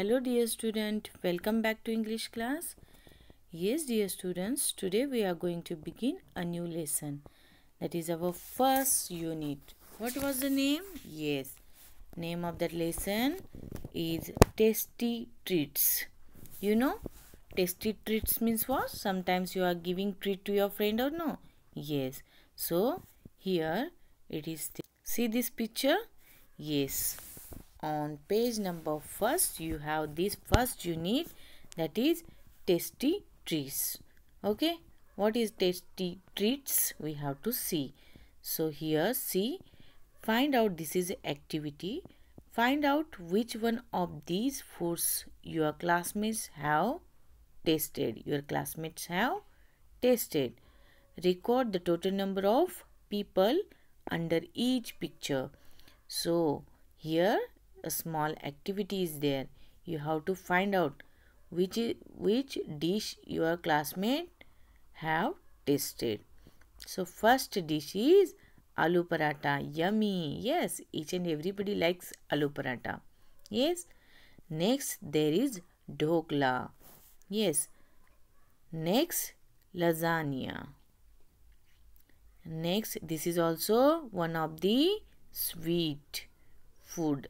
hello dear student welcome back to english class yes dear students today we are going to begin a new lesson that is our first unit what was the name yes name of that lesson is tasty treats you know tasty treats means what sometimes you are giving treat to your friend or no yes so here it is see this picture yes on page number first you have this first unit that is tasty treats okay what is tasty treats we have to see so here see find out this is activity find out which one of these foods your classmates have tasted your classmates have tasted record the total number of people under each picture so here a small activity is there you have to find out which which dish your classmate have tasted so first dish is aloo paratha yummy yes each and everybody likes aloo paratha yes next there is dhokla yes next lasagna next this is also one of the sweet food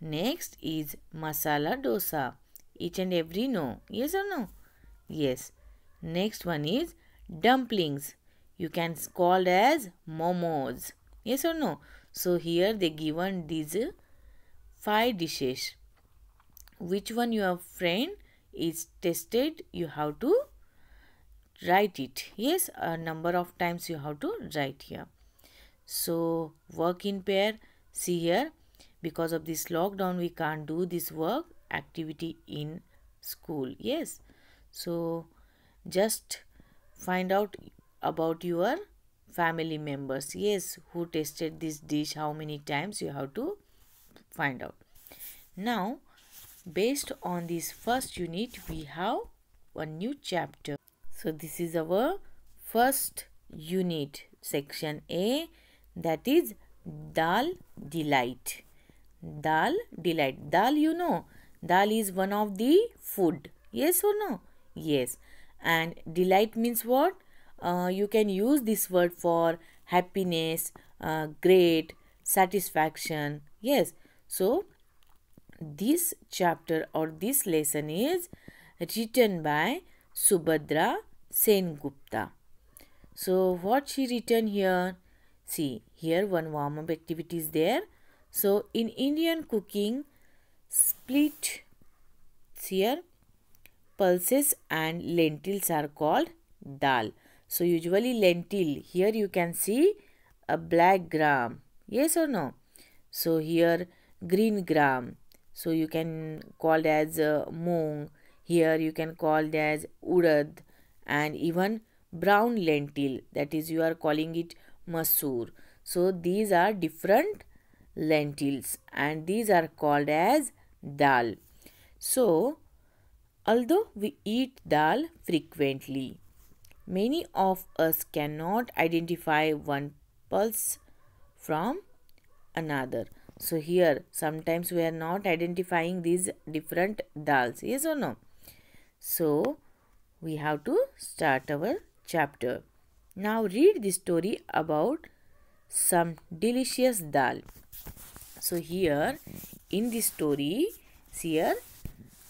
Next is masala dosa. Each and every know. Yes or no? Yes. Next one is dumplings. You can call as momos. Yes or no? So here they given these five dishes. Which one your friend is tested, you have to write it. Yes, a number of times you have to write here. So work in pair. See here because of this lockdown we can't do this work activity in school yes so just find out about your family members yes who tasted this dish how many times you have to find out now based on this first unit we have one new chapter so this is our first unit section a that is dal delight Dal delight. Dal you know. Dal is one of the food. Yes or no? Yes. And delight means what? Uh, you can use this word for happiness, uh, great, satisfaction. Yes. So, this chapter or this lesson is written by Subhadra Sengupta. So, what she written here? See, here one warm-up activity is there so in Indian cooking, split here pulses and lentils are called dal. So usually lentil, here you can see a black gram, yes or no? So here green gram, so you can call it as uh, moong, here you can call it as urad and even brown lentil that is you are calling it masoor. So these are different lentils and these are called as dal. So, although we eat dal frequently, many of us cannot identify one pulse from another. So here sometimes we are not identifying these different dals. Yes or no? So we have to start our chapter. Now read the story about some delicious dal. So here in this story, see here,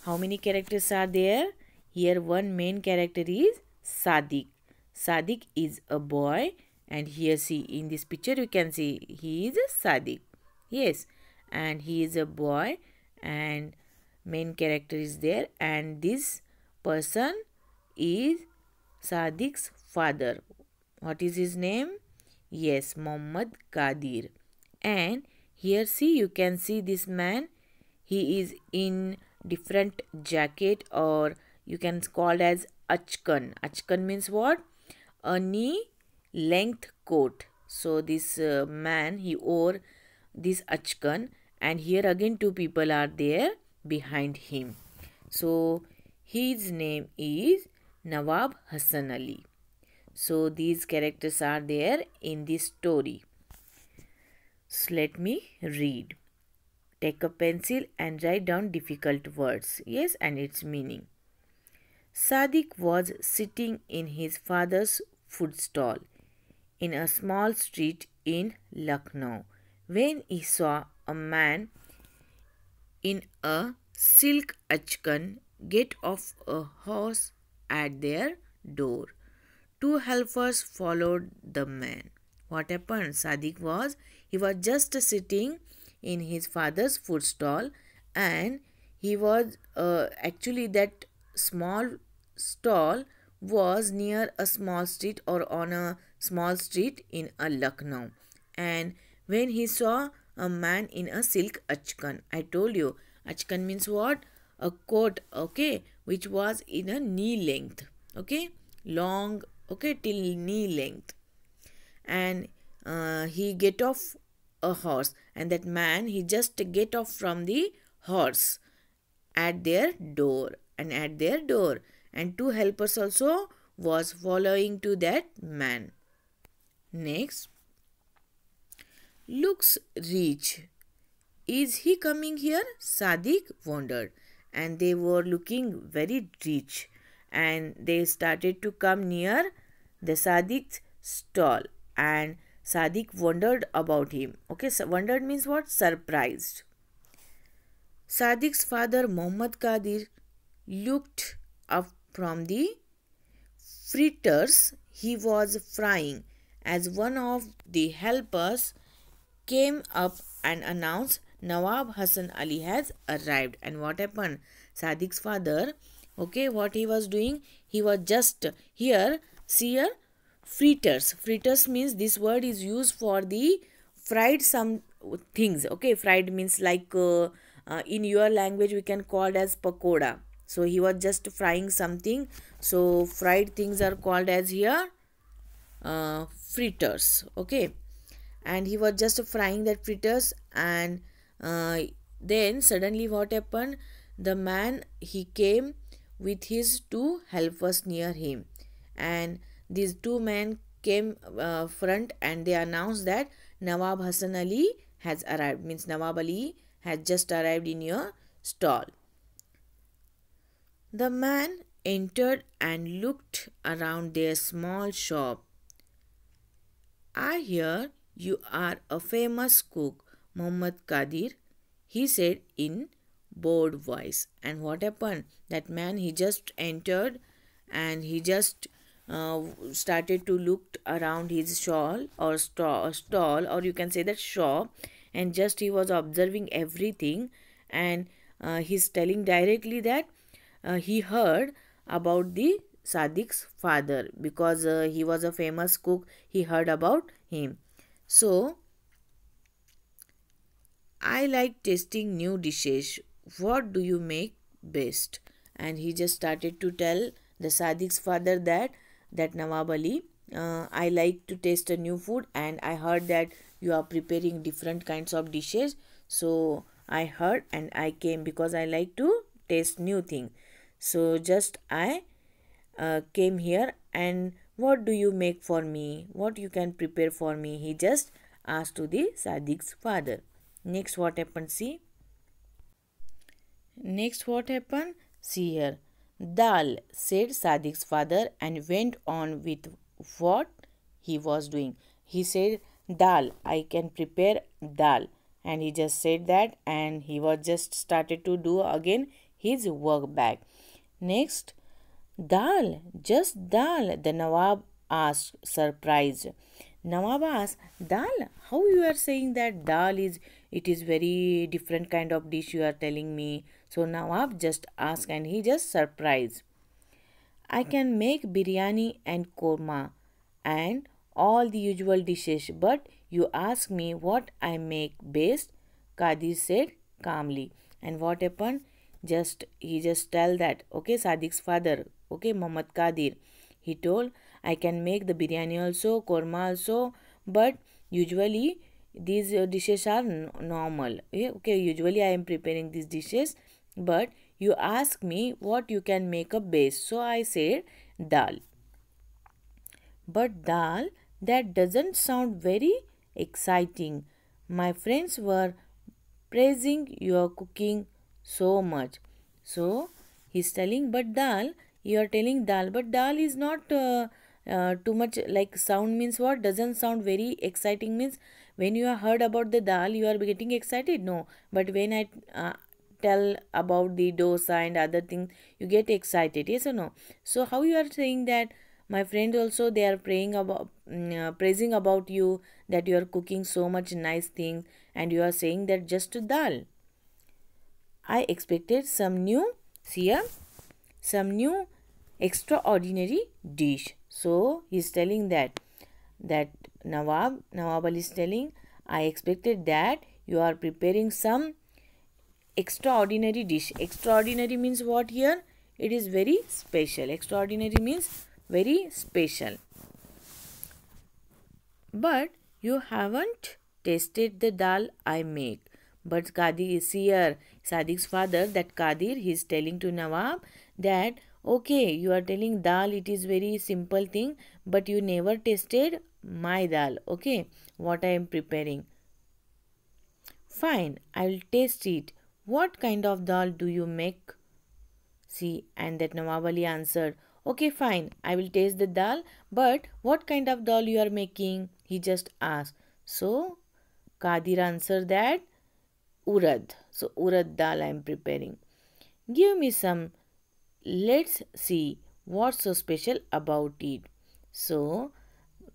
how many characters are there? Here one main character is Sadik. Sadik is a boy and here see in this picture you can see he is a Sadik. Yes and he is a boy and main character is there and this person is Sadik's father. What is his name? Yes, Muhammad Kadir. And here see you can see this man. He is in different jacket or you can call as achkan. Achkan means what? A knee length coat. So this uh, man he wore this achkan and here again two people are there behind him. So his name is Nawab Hassan Ali. So these characters are there in this story. So let me read. Take a pencil and write down difficult words. Yes, and its meaning. Sadiq was sitting in his father's food stall in a small street in Lucknow when he saw a man in a silk achkan get off a horse at their door. Two helpers followed the man. What happened? Sadiq was, he was just sitting in his father's food stall and he was uh, actually that small stall was near a small street or on a small street in a uh, Lucknow. And when he saw a man in a silk achkan, I told you, achkan means what? A coat, okay, which was in a knee length, okay, long, okay, till knee length and uh, he get off a horse and that man he just get off from the horse at their door and at their door and two helpers also was following to that man next looks rich is he coming here Sadik wondered and they were looking very rich and they started to come near the Sadik's stall and Sadiq wondered about him. Okay, so wondered means what? Surprised. Sadiq's father Muhammad Qadir looked up from the fritters he was frying as one of the helpers came up and announced Nawab Hassan Ali has arrived. And what happened? Sadiq's father, okay, what he was doing? He was just here, see here, fritters fritters means this word is used for the fried some things okay fried means like uh, uh, in your language we can call as pakoda so he was just frying something so fried things are called as here uh, fritters okay and he was just frying that fritters and uh, then suddenly what happened the man he came with his two helpers near him and these two men came uh, front and they announced that Nawab Hasan Ali has arrived means Nawab Ali has just arrived in your stall. The man entered and looked around their small shop. I hear you are a famous cook, Muhammad Kadir, he said in bored voice. And what happened? That man, he just entered and he just uh, started to look around his shawl or stall, uh, stall or you can say that shop and just he was observing everything and uh, he's telling directly that uh, he heard about the Sadiq's father because uh, he was a famous cook he heard about him so I like tasting new dishes what do you make best and he just started to tell the Sadiq's father that that Nawab Ali, uh, I like to taste a new food and I heard that you are preparing different kinds of dishes. So I heard and I came because I like to taste new thing. So just I uh, came here and what do you make for me? What you can prepare for me? He just asked to the Sadiq's father. Next what happened see? Next what happened? See here. Dal, said Sadiq's father and went on with what he was doing. He said, Dal, I can prepare dal. And he just said that and he was just started to do again his work back. Next, dal, just dal, the Nawab asked, surprised. Nawab asked, dal, how you are saying that dal is it is very different kind of dish you are telling me so now i've just asked and he just surprised i can make biryani and korma and all the usual dishes but you ask me what i make best kadi said calmly and what happened just he just tell that okay sadiq's father okay muhammad kadir he told i can make the biryani also korma also but usually these uh, dishes are normal eh, okay usually i am preparing these dishes but you ask me what you can make a base so i said dal but dal that doesn't sound very exciting my friends were praising your cooking so much so he's telling but dal you are telling dal but dal is not uh, uh, too much like sound means what doesn't sound very exciting means when you are heard about the dal you are getting excited no but when i uh, tell about the dosa and other things you get excited yes or no so how you are saying that my friend also they are praying about mm, uh, praising about you that you are cooking so much nice things and you are saying that just to dal i expected some new see here some new extraordinary dish so he is telling that that Nawab, Nawab Ali is telling, I expected that you are preparing some extraordinary dish. Extraordinary means what here? It is very special. Extraordinary means very special. But you haven't tasted the dal I make. But Kadir is here, Sadiq's father, that Kadir, he is telling to Nawab that okay you are telling dal it is very simple thing but you never tasted my dal okay what i am preparing fine i will taste it what kind of dal do you make see and that nawabali answered okay fine i will taste the dal but what kind of dal you are making he just asked so kadir answered that urad so urad dal i am preparing give me some let's see what's so special about it. So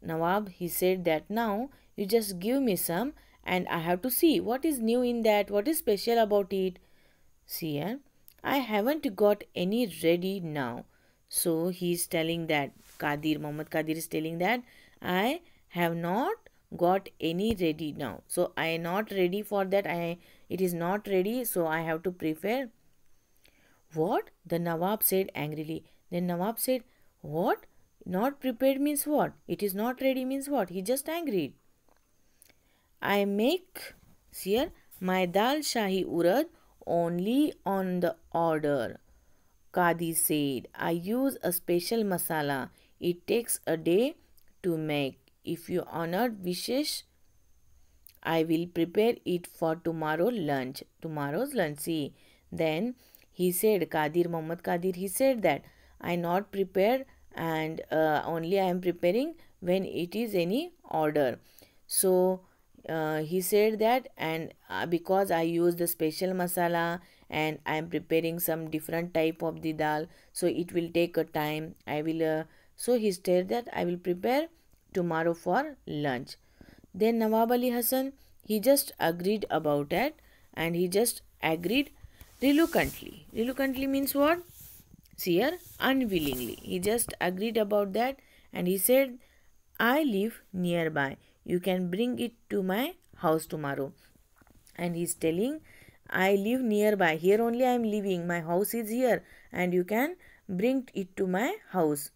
Nawab he said that now you just give me some and I have to see what is new in that, what is special about it. See eh? I haven't got any ready now. So he is telling that Kadir Muhammad Kadir is telling that I have not got any ready now. So I am not ready for that. I it is not ready. So I have to prepare what? the Nawab said angrily. Then Nawab said, What? Not prepared means what? It is not ready means what? He just angry. I make here my dal shahi urad only on the order. Kadi said, I use a special masala. It takes a day to make. If you honored wishes, I will prepare it for tomorrow lunch. Tomorrow's lunch. See, then he said, "Kadir Muhammad Kadir." he said that I not prepared and uh, only I am preparing when it is any order. So uh, he said that and uh, because I use the special masala and I am preparing some different type of the dal so it will take a time. I will uh, so he said that I will prepare tomorrow for lunch. Then Nawab Ali Hassan he just agreed about it and he just agreed reluctantly. Reluctantly means what? See here, unwillingly. He just agreed about that and he said, I live nearby. You can bring it to my house tomorrow. And he's telling, I live nearby. Here only I am living. My house is here. And you can bring it to my house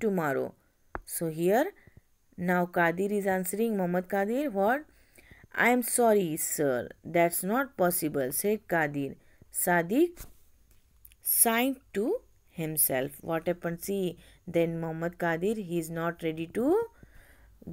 tomorrow. So here, now Kadir is answering Muhammad Kadir, what? I am sorry, sir. That's not possible, said Kadir. Sadiq signed to himself. What happened? See, then Muhammad Qadir, he is not ready to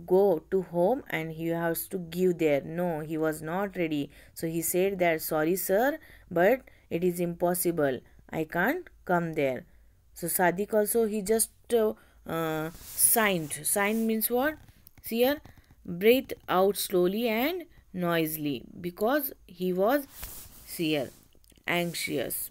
go to home and he has to give there. No, he was not ready. So he said that, sorry sir, but it is impossible. I can't come there. So Sadiq also, he just uh, uh signed. Signed means what? See here, breathe out slowly and noisily because he was seer anxious.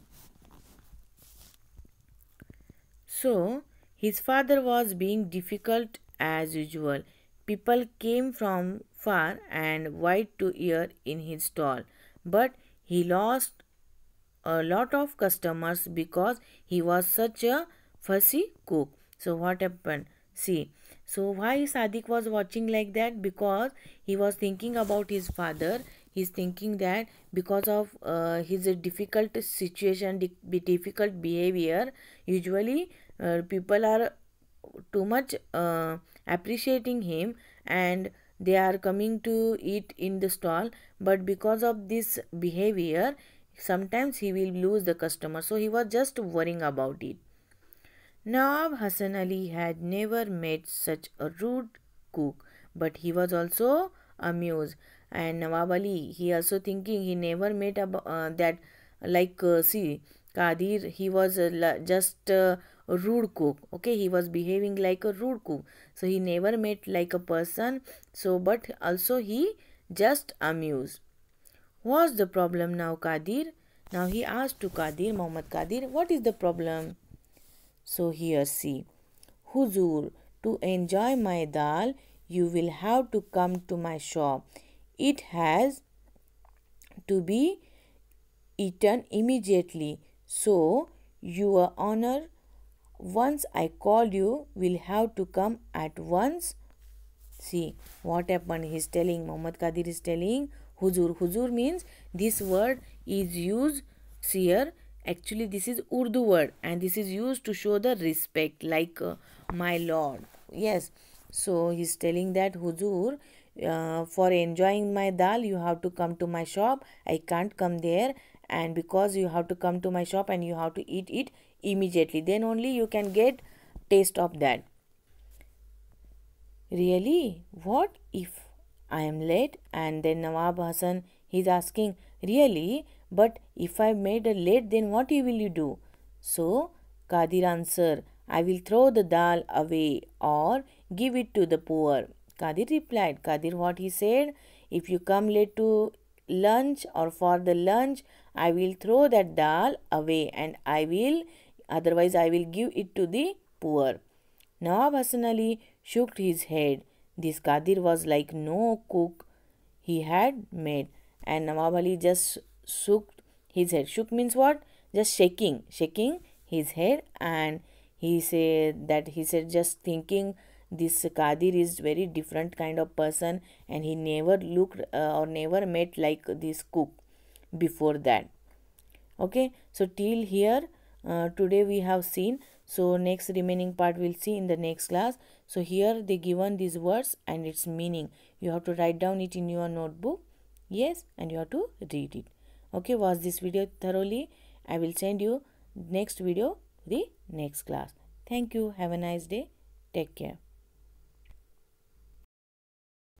So, his father was being difficult as usual. People came from far and wide to hear in his stall, but he lost a lot of customers because he was such a fussy cook. So, what happened? See, so why Sadiq was watching like that? Because he was thinking about his father he's thinking that because of uh, his difficult situation difficult behavior usually uh, people are too much uh, appreciating him and they are coming to eat in the stall but because of this behavior sometimes he will lose the customer so he was just worrying about it nawab hasan ali had never met such a rude cook but he was also amused and Nawab Ali he also thinking he never met about uh, that like uh, see Kadir, he was uh, just uh, a rude cook okay he was behaving like a rude cook so he never met like a person so but also he just amused what's the problem now Kadir? now he asked to Kadir, Muhammad Kadir, what is the problem so here see Huzur to enjoy my dal you will have to come to my shop it has to be eaten immediately. So, your honor, once I call you, will have to come at once. See what happened? He is telling, Muhammad Qadir is telling, Huzur. Huzur means this word is used here. Actually, this is Urdu word and this is used to show the respect, like uh, my lord. Yes. So, he is telling that Huzur, uh, for enjoying my dal you have to come to my shop i can't come there and because you have to come to my shop and you have to eat it immediately then only you can get taste of that really what if i am late and then nawab hasan he's asking really but if i made a late then what will you do so kadir answer i will throw the dal away or give it to the poor Kadir replied, "Kadir, what he said, if you come late to lunch or for the lunch, I will throw that dal away and I will, otherwise I will give it to the poor. Nawab Hassan shook his head. This Kadir was like no cook he had made. And Nawab Ali just shook his head. Shook means what? Just shaking, shaking his head. And he said that he said just thinking this Kadir is very different kind of person and he never looked uh, or never met like this cook before that okay so till here uh, today we have seen so next remaining part we'll see in the next class so here they given these words and its meaning you have to write down it in your notebook yes and you have to read it okay watch this video thoroughly i will send you next video the next class thank you have a nice day take care